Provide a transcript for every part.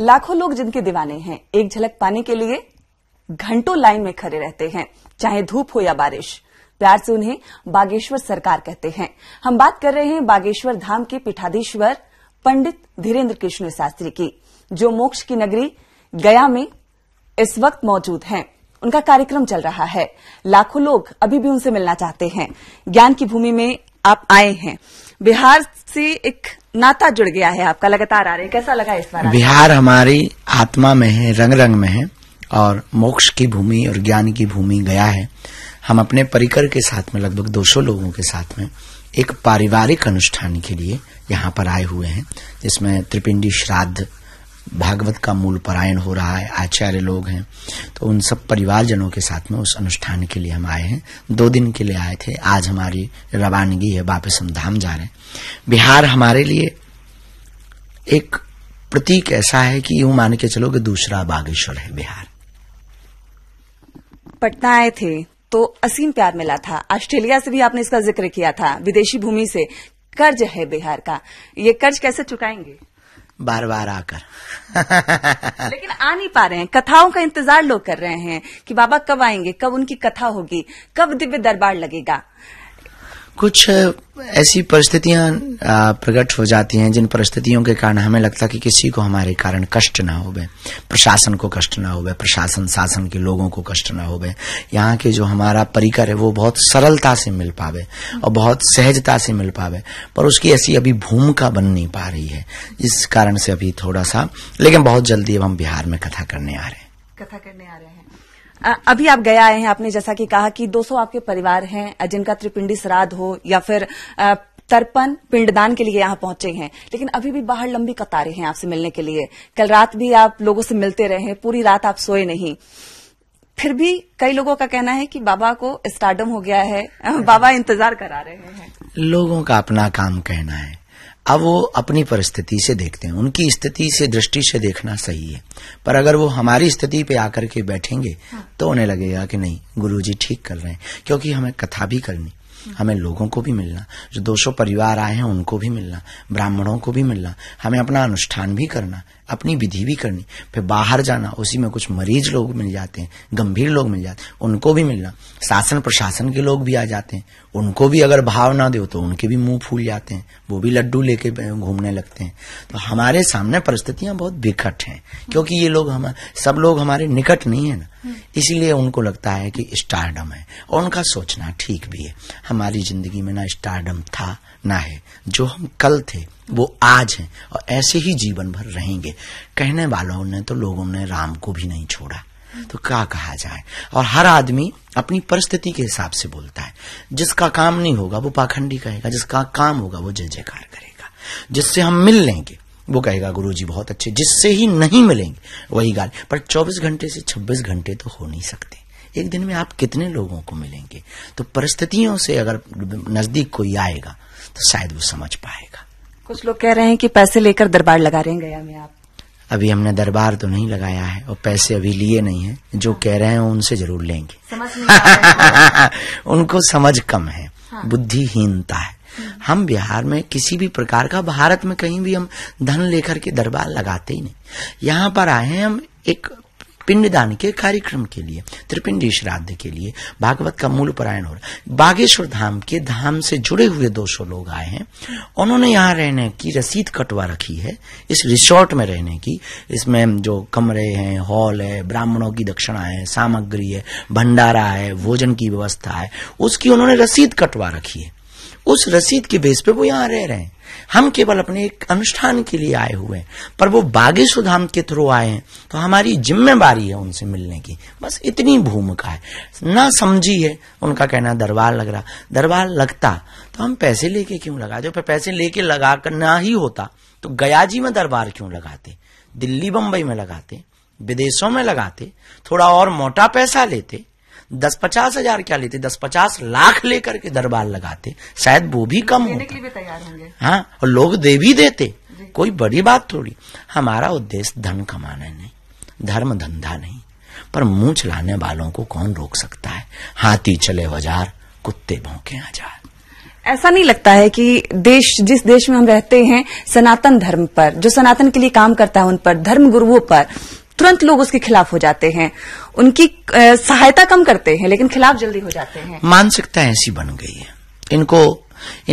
लाखों लोग जिनके दीवाने हैं एक झलक पाने के लिए घंटों लाइन में खड़े रहते हैं चाहे धूप हो या बारिश प्यार से उन्हें बागेश्वर सरकार कहते हैं हम बात कर रहे हैं बागेश्वर धाम के पीठाधीश्वर पंडित धीरेन्द्र कृष्ण शास्त्री की जो मोक्ष की नगरी गया में इस वक्त मौजूद हैं उनका कार्यक्रम चल रहा है लाखों लोग अभी भी उनसे मिलना चाहते हैं ज्ञान की भूमि में आप आए हैं बिहार से एक नाता जुड़ गया है आपका लगातार आ रहे कैसा लगा इस बार बिहार हमारी आत्मा में है रंग रंग में है और मोक्ष की भूमि और ज्ञान की भूमि गया है हम अपने परिकर के साथ में लगभग 200 लोगों के साथ में एक पारिवारिक अनुष्ठान के लिए यहाँ पर आए हुए हैं जिसमें त्रिपिंडी श्राद्ध भागवत का मूल पारायण हो रहा है आचार्य लोग हैं तो उन सब परिवारजनों के साथ में उस अनुष्ठान के लिए हम आए हैं दो दिन के लिए आए थे आज हमारी रवानगी है वापस हम धाम जा रहे हैं बिहार हमारे लिए एक प्रतीक ऐसा है कि यूं मान के चलो कि दूसरा बागेश्वर है बिहार पटना आए थे तो असीम प्यार मिला था ऑस्ट्रेलिया से भी आपने इसका जिक्र किया था विदेशी भूमि से कर्ज है बिहार का ये कर्ज कैसे चुकाएंगे बार बार आकर लेकिन आ नहीं पा रहे हैं कथाओं का इंतजार लोग कर रहे हैं कि बाबा कब आएंगे कब उनकी कथा होगी कब दिव्य दरबार लगेगा कुछ ऐसी परिस्थितियां प्रकट हो जाती हैं जिन परिस्थितियों के कारण हमें लगता है कि किसी को हमारे कारण कष्ट ना हो प्रशासन को कष्ट ना हो प्रशासन शासन के लोगों को कष्ट ना हो यहाँ के जो हमारा परिकर है वो बहुत सरलता से मिल पावे और बहुत सहजता से मिल पावे पर उसकी ऐसी अभी भूमिका बन नहीं पा रही है इस कारण से अभी थोड़ा सा लेकिन बहुत जल्दी अब हम बिहार में कथा करने आ रहे हैं कथा करने आ रहे हैं अभी आप गए आए हैं आपने जैसा कि कहा कि 200 आपके परिवार हैं जिनका त्रिपिंडी श्राद्ध हो या फिर तर्पण पिंडदान के लिए यहां पहुंचे हैं लेकिन अभी भी बाहर लंबी कतारें हैं आपसे मिलने के लिए कल रात भी आप लोगों से मिलते रहे पूरी रात आप सोए नहीं फिर भी कई लोगों का कहना है कि बाबा को स्टार्डम हो गया है बाबा इंतजार करा रहे हैं लोगों का अपना काम कहना है अब वो अपनी परिस्थिति से देखते हैं उनकी स्थिति से दृष्टि से देखना सही है पर अगर वो हमारी स्थिति पे आकर के बैठेंगे हाँ। तो उन्हें लगेगा कि नहीं गुरुजी ठीक कर रहे हैं क्योंकि हमें कथा भी करनी हाँ। हमें लोगों को भी मिलना जो दो परिवार आए हैं उनको भी मिलना ब्राह्मणों को भी मिलना हमें अपना अनुष्ठान भी करना अपनी विधि भी करनी फिर बाहर जाना उसी में कुछ मरीज लोग मिल जाते हैं गंभीर लोग मिल जाते हैं उनको भी मिलना शासन प्रशासन के लोग भी आ जाते हैं उनको भी अगर भाव ना दो तो उनके भी मुंह फूल जाते हैं वो भी लड्डू लेके घूमने लगते हैं तो हमारे सामने परिस्थितियां बहुत विकट हैं क्योंकि ये लोग हम सब लोग हमारे निकट नहीं है ना इसीलिए उनको लगता है कि स्टारडम है और उनका सोचना ठीक भी है हमारी जिंदगी में ना स्टारडम था ना है जो हम कल थे वो आज हैं और ऐसे ही जीवन भर रहेंगे कहने वालों ने तो लोगों ने राम को भी नहीं छोड़ा तो क्या कहा जाए और हर आदमी अपनी परिस्थिति के हिसाब से बोलता है जिसका काम नहीं होगा वो पाखंडी कहेगा जिसका काम होगा वो जय जयकार करेगा जिससे हम मिल लेंगे वो कहेगा गुरु जी बहुत अच्छे जिससे ही नहीं मिलेंगे वही गाल पर 24 घंटे से 26 घंटे तो हो नहीं सकते एक दिन में आप कितने लोगों को मिलेंगे तो परिस्थितियों से अगर नजदीक कोई आएगा तो शायद वो समझ पाएगा कुछ लोग कह रहे हैं कि पैसे लेकर दरबार लगा रहे हैं गया में आप अभी हमने दरबार तो नहीं लगाया है और पैसे अभी लिए नहीं है जो कह रहे हैं उनसे जरूर लेंगे समझ उनको समझ कम है हाँ। बुद्धिहीनता है हम्म। हम बिहार में किसी भी प्रकार का भारत में कहीं भी हम धन लेकर के दरबार लगाते ही नहीं यहाँ पर आए हैं हम एक पिंडदान के कार्यक्रम के लिए त्रिपिंडी श्राद्ध के लिए भागवत का मूल पारायण हो रहा बागेश्वर धाम के धाम से जुड़े हुए सौ लोग आए हैं उन्होंने यहाँ रहने की रसीद कटवा रखी है इस रिसोर्ट में रहने की इसमें जो कमरे हैं हॉल है ब्राह्मणों की दक्षिणा है सामग्री है भंडारा है भोजन की व्यवस्था है उसकी उन्होंने रसीद कटवा रखी है उस रसीद के बेस पे वो यहां रह रहे हैं हम केवल अपने एक अनुष्ठान के लिए आए हुए हैं पर वो बागेश्वर धाम के थ्रू आए हैं तो हमारी जिम्मेवारी है उनसे मिलने की बस इतनी भूमिका है ना समझी है उनका कहना दरबार लग रहा दरबार लगता तो हम पैसे लेके क्यों लगा जो पर पैसे लेके लगा कर ना ही होता तो गया जी में दरबार क्यों लगाते दिल्ली बम्बई में लगाते विदेशों में लगाते थोड़ा और मोटा पैसा लेते दस पचास हजार क्या लेते दस पचास लाख लेकर के दरबार लगाते शायद वो भी कम होंगे हाँ और लोग दे भी देते कोई बड़ी बात थोड़ी हमारा उद्देश्य धन कमाना नहीं धर्म धंधा नहीं पर मुंह चलाने वालों को कौन रोक सकता है हाथी चले हजार कुत्ते भौके हजार ऐसा नहीं लगता है कि देश जिस देश में हम रहते हैं सनातन धर्म पर जो सनातन के लिए काम करता है उन पर धर्म गुरुओं पर तुरंत लोग उसके खिलाफ हो जाते हैं उनकी सहायता कम करते हैं लेकिन खिलाफ जल्दी हो जाते हैं मानसिकता ऐसी बन गई है इनको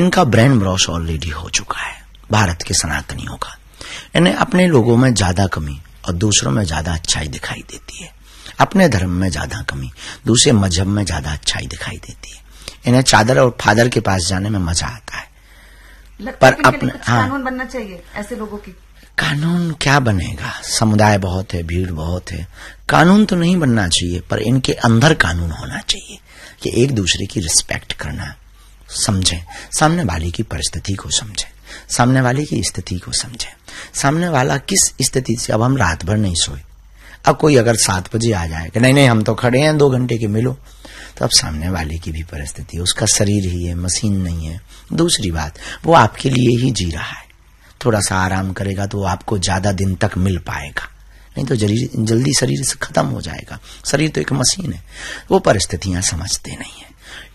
इनका ब्रेन ब्रॉश ऑलरेडी हो चुका है भारत के सनातनियों का इन्हें अपने लोगों में ज्यादा कमी और दूसरों में ज्यादा अच्छाई दिखाई देती है अपने धर्म में ज्यादा कमी दूसरे मजहब में ज्यादा अच्छाई दिखाई देती है इन्हें चादर और फादर के पास जाने में मजा आता है पर अपने हाँ बनना चाहिए ऐसे लोगों की कानून क्या बनेगा समुदाय बहुत है भीड़ बहुत है कानून तो नहीं बनना चाहिए पर इनके अंदर कानून होना चाहिए कि एक दूसरे की रिस्पेक्ट करना समझें सामने वाले की परिस्थिति को समझें सामने वाले की स्थिति को समझें सामने वाला किस स्थिति से अब हम रात भर नहीं सोए अब कोई अगर सात बजे आ जाए कि नहीं नहीं हम तो खड़े हैं दो घंटे के मिलो तो अब सामने वाले की भी परिस्थिति उसका शरीर ही है मशीन नहीं है दूसरी बात वो आपके लिए ही जी रहा है थोड़ा सा आराम करेगा तो आपको ज्यादा दिन तक मिल पाएगा नहीं तो जल्दी जल्दी शरीर से खत्म हो जाएगा शरीर तो एक मशीन है वो परिस्थितियां समझते नहीं है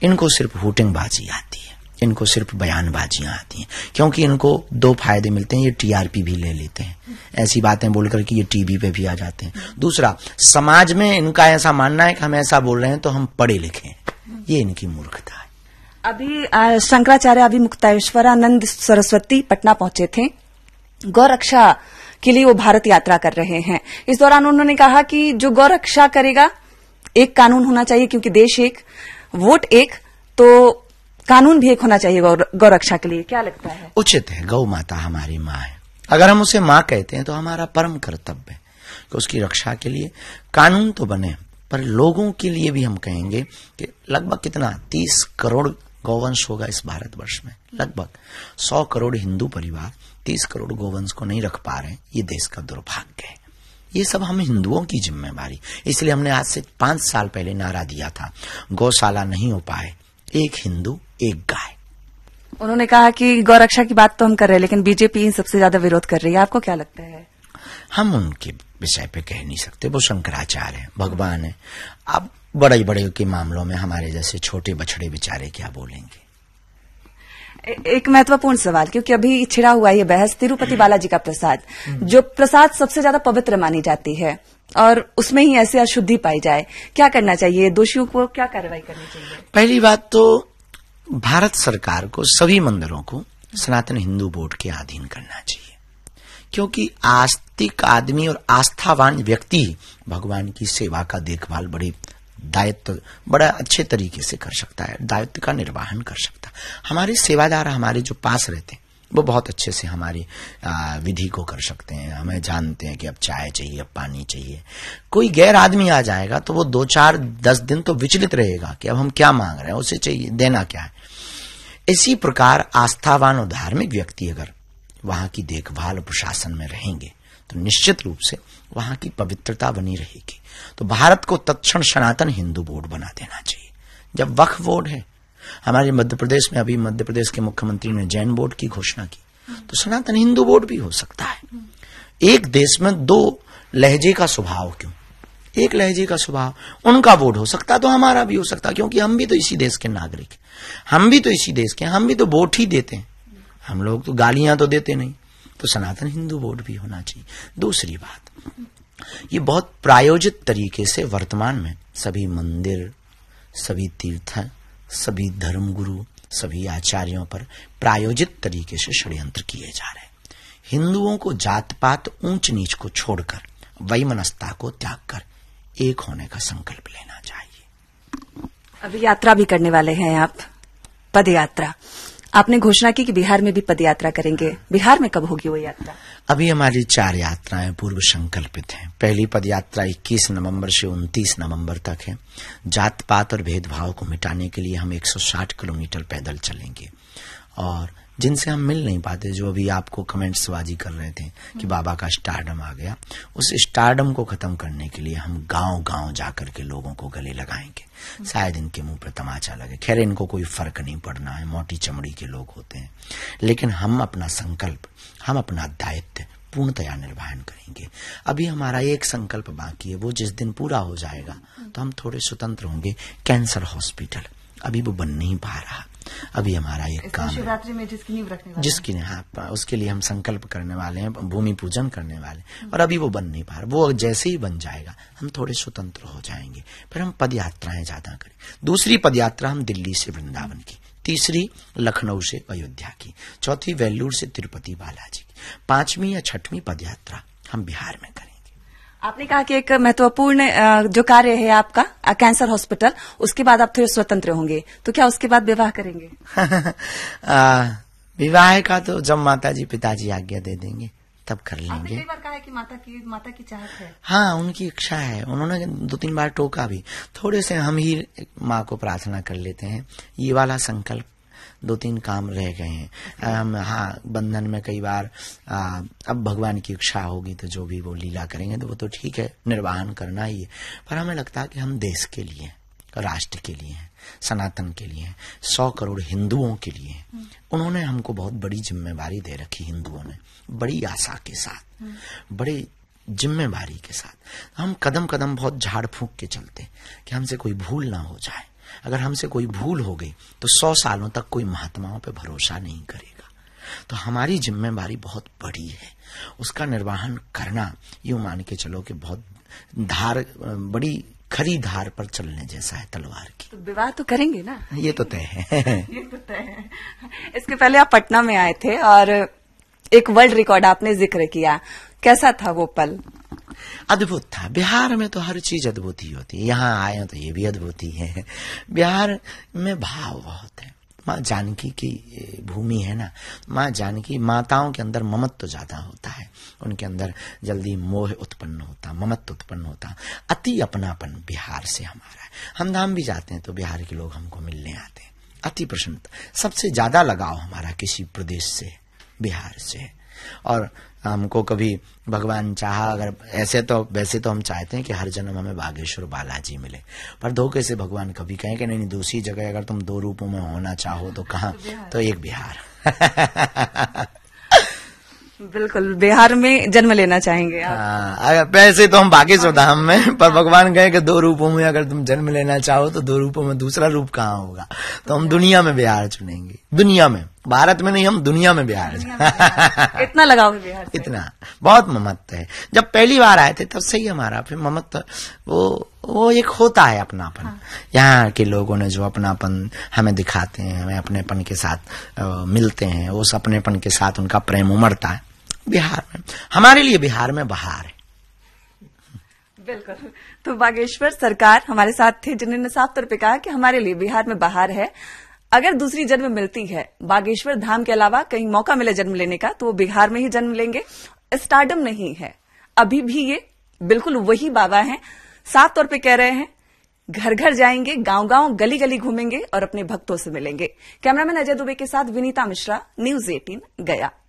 इनको सिर्फ हुटिंगबाजी आती है इनको सिर्फ बयानबाजियां आती हैं क्योंकि इनको दो फायदे मिलते हैं ये टीआरपी भी ले लेते हैं ऐसी बातें बोलकर कि ये टीवी पे भी आ जाते हैं दूसरा समाज में इनका ऐसा मानना है कि हम ऐसा बोल रहे हैं तो हम पढ़े लिखे हैं ये इनकी मूर्खता है अभी शंकराचार्य अभी मुक्ताश्वरानंद सरस्वती पटना पहुंचे थे गौरक्षा के लिए वो भारत यात्रा कर रहे हैं इस दौरान उन्होंने कहा कि जो गौरक्षा करेगा एक कानून होना चाहिए क्योंकि देश एक वोट एक तो कानून भी एक होना चाहिए गौरक्षा के लिए क्या लगता है उचित है गौ माता हमारी माँ है अगर हम उसे माँ कहते हैं तो हमारा परम कर्तव्य है कि उसकी रक्षा के लिए कानून तो बने पर लोगों के लिए भी हम कहेंगे कि लगभग कितना तीस करोड़ गोवंश होगा इस भारतवर्ष में लगभग सौ करोड़ हिंदू परिवार तीस करोड़ गोवंश को नहीं रख पा रहे हैं ये देश का दुर्भाग्य है ये सब हम हिंदुओं की जिम्मेवारी इसलिए हमने आज से पांच साल पहले नारा दिया था गौशाला नहीं हो पाए एक हिंदू एक गाय उन्होंने कहा कि गौरक्षा की बात तो हम कर रहे हैं लेकिन बीजेपी इन सबसे ज्यादा विरोध कर रही है आपको क्या लगता है हम उनके विषय पे कह नहीं सकते वो शंकराचार्य हैं भगवान है अब बड़े बड़े के मामलों में हमारे जैसे छोटे बछड़े बेचारे क्या बोलेंगे एक महत्वपूर्ण सवाल क्योंकि अभी छिड़ा हुआ यह बहस तिरुपति बालाजी का प्रसाद जो प्रसाद सबसे ज्यादा पवित्र मानी जाती है और उसमें ही ऐसी अशुद्धि पाई जाए क्या करना चाहिए दोषियों को क्या कार्रवाई करनी चाहिए पहली बात तो भारत सरकार को सभी मंदिरों को सनातन हिंदू बोर्ड के अधीन करना चाहिए क्योंकि आस्तिक आदमी और आस्थावान व्यक्ति भगवान की सेवा का देखभाल बड़ी दायित्व बड़ा अच्छे तरीके से कर सकता है दायित्व का निर्वाहन कर सकता है हमारे सेवादार हमारे जो पास रहते हैं वो बहुत अच्छे से हमारी विधि को कर सकते हैं हमें जानते हैं कि अब चाय चाहिए अब पानी चाहिए कोई गैर आदमी आ जाएगा तो वो दो चार दस दिन तो विचलित रहेगा कि अब हम क्या मांग रहे हैं उसे चाहिए देना क्या है इसी प्रकार आस्थावान और धार्मिक व्यक्ति अगर वहां की देखभाल प्रशासन में रहेंगे तो निश्चित रूप से वहां की पवित्रता बनी रहेगी तो भारत को तत्क्षण सनातन हिंदू बोर्ड बना देना चाहिए जब वक्फ बोर्ड है हमारे मध्य प्रदेश में अभी मध्य प्रदेश के मुख्यमंत्री ने जैन बोर्ड की घोषणा की तो सनातन हिंदू बोर्ड भी हो सकता है एक देश में दो लहजे का स्वभाव क्यों एक लहजे का स्वभाव उनका वोट हो सकता तो हमारा भी हो सकता क्योंकि हम भी तो इसी देश के नागरिक हम भी तो इसी देश के हम भी तो वोट ही देते हैं हम लोग तो गालियां तो देते नहीं तो सनातन हिंदू बोर्ड भी होना चाहिए दूसरी बात ये बहुत प्रायोजित तरीके से वर्तमान में सभी मंदिर सभी तीर्थ सभी धर्मगुरु सभी आचार्यों पर प्रायोजित तरीके से षड्यंत्र किए जा रहे हैं हिंदुओं को जात पात ऊंच नीच को छोड़कर वैमनस्ता को त्याग कर एक होने का संकल्प लेना चाहिए अभी यात्रा भी करने वाले हैं आप पद यात्रा आपने घोषणा की कि बिहार में भी पदयात्रा करेंगे बिहार में कब होगी वो यात्रा अभी हमारी चार यात्राएं पूर्व संकल्पित हैं पहली पदयात्रा 21 नवंबर से 29 नवंबर तक है जात पात और भेदभाव को मिटाने के लिए हम 160 किलोमीटर पैदल चलेंगे और जिनसे हम मिल नहीं पाते जो अभी आपको कमेंट्स बाजी कर रहे थे कि हम्म। बाबा का स्टारडम आ गया उस स्टारडम को खत्म करने के लिए हम गांव गांव जाकर के लोगों को गले लगाएंगे हम्म। शायद इनके मुंह पर तमाचा लगे खैर इनको कोई फर्क नहीं पड़ना है मोटी चमड़ी के लोग होते हैं लेकिन हम अपना संकल्प हम अपना दायित्व पूर्णतया निर्वहन करेंगे अभी हमारा एक संकल्प बाकी है वो जिस दिन पूरा हो जाएगा हम्म। तो हम थोड़े स्वतंत्र होंगे कैंसर हॉस्पिटल अभी वो बन नहीं पा रहा अभी हमारा ये काम शिवरात्रि में जिसकी नींव रखने वाले जिसकी हाँ उसके लिए हम संकल्प करने वाले हैं भूमि पूजन करने वाले हैं और अभी वो बन नहीं पा रहा वो जैसे ही बन जाएगा हम थोड़े स्वतंत्र हो जाएंगे फिर हम पद यात्राएं ज्यादा करें दूसरी पद यात्रा हम दिल्ली से वृंदावन की तीसरी लखनऊ से अयोध्या की चौथी वेल्लूर से तिरुपति बालाजी की पांचवी या छठवीं पदयात्रा हम बिहार में करें आपने कहा कि एक महत्वपूर्ण जो कार्य है आपका कैंसर हॉस्पिटल उसके बाद आप थोड़े स्वतंत्र होंगे तो क्या उसके बाद विवाह करेंगे विवाह का तो जब माता जी पिताजी आज्ञा दे देंगे तब कर लेंगे बार कहा है कि माता की माता की चाहत है हाँ उनकी इच्छा है उन्होंने दो तीन बार टोका भी थोड़े से हम ही माँ को प्रार्थना कर लेते हैं ये वाला संकल्प दो तीन काम रह गए हैं हम हाँ बंधन में कई बार आ, अब भगवान की इच्छा होगी तो जो भी वो लीला करेंगे तो वो तो ठीक है निर्वाहन करना ही है पर हमें लगता है कि हम देश के लिए राष्ट्र के लिए हैं सनातन के लिए हैं सौ करोड़ हिंदुओं के लिए हैं हम्म। उन्होंने हमको बहुत बड़ी जिम्मेवारी दे रखी हिंदुओं ने बड़ी आशा के साथ हम्म। बड़ी जिम्मेवारी के साथ हम कदम कदम बहुत झाड़ फूक के चलते कि हमसे कोई भूल ना हो जाए अगर हमसे कोई भूल हो गई तो सौ सालों तक कोई महात्माओं पर भरोसा नहीं करेगा तो हमारी जिम्मेवारी बहुत बड़ी है उसका निर्वाहन करना यूं मान के चलो कि बहुत धार बड़ी खरी धार पर चलने जैसा है तलवार की तो विवाह तो करेंगे ना ये तो तय है ये तो तय है इसके पहले आप पटना में आए थे और एक वर्ल्ड रिकॉर्ड आपने जिक्र किया कैसा था वो पल अद्भुत था बिहार में तो हर चीज अद्भुत ही होती है यहाँ आए तो ये भी अद्भुत ही है बिहार में भाव बहुत है माँ जानकी की भूमि है ना माँ जानकी माताओं के अंदर ममत्व तो ज्यादा होता है उनके अंदर जल्दी मोह उत्पन्न होता ममत्व उत्पन्न होता अति अपनापन बिहार से हमारा है हम धाम भी जाते हैं तो बिहार के लोग हमको मिलने आते हैं अति प्रसन्नता सबसे ज्यादा लगाव हमारा किसी प्रदेश से बिहार से और हमको कभी भगवान चाह अगर ऐसे तो वैसे तो हम चाहते हैं कि हर जन्म हमें बागेश्वर बालाजी मिले पर धोखे से भगवान कभी कहें कि नहीं दूसरी जगह अगर तुम दो रूपों में होना चाहो तो कहाँ तो, तो एक बिहार बिल्कुल बिहार में जन्म लेना चाहेंगे आप हाँ, पैसे तो हम बाकी सोता हम में पर भगवान कहे कि दो रूपों में अगर तुम जन्म लेना चाहो तो दो रूपों में दूसरा रूप कहाँ होगा तो हम दुनिया में बिहार चुनेंगे दुनिया में भारत में नहीं हम दुनिया में बिहार इतना लगाओ बिहार इतना बहुत ममत्व है जब पहली बार आए थे तब सही हमारा फिर ममत्व वो वो एक होता है अपनापन हाँ। यहाँ के लोगों ने जो अपनापन हमें दिखाते हैं हमें अपनेपन के साथ मिलते हैं उस अपनेपन के साथ उनका प्रेम उमड़ता है बिहार में हमारे लिए बिहार में बहार है बिल्कुल तो बागेश्वर सरकार हमारे साथ थे जिन्होंने साफ तौर पर कहा कि हमारे लिए बिहार में बाहर है अगर दूसरी जन्म मिलती है बागेश्वर धाम के अलावा कहीं मौका मिले जन्म लेने का तो वो बिहार में ही जन्म लेंगे स्टार्डम नहीं है अभी भी ये बिल्कुल वही बाबा हैं साफ तौर पे कह रहे हैं घर घर जाएंगे गांव गांव गली गली घूमेंगे और अपने भक्तों से मिलेंगे कैमरामैन अजय दुबे के साथ विनीता मिश्रा न्यूज एटीन गया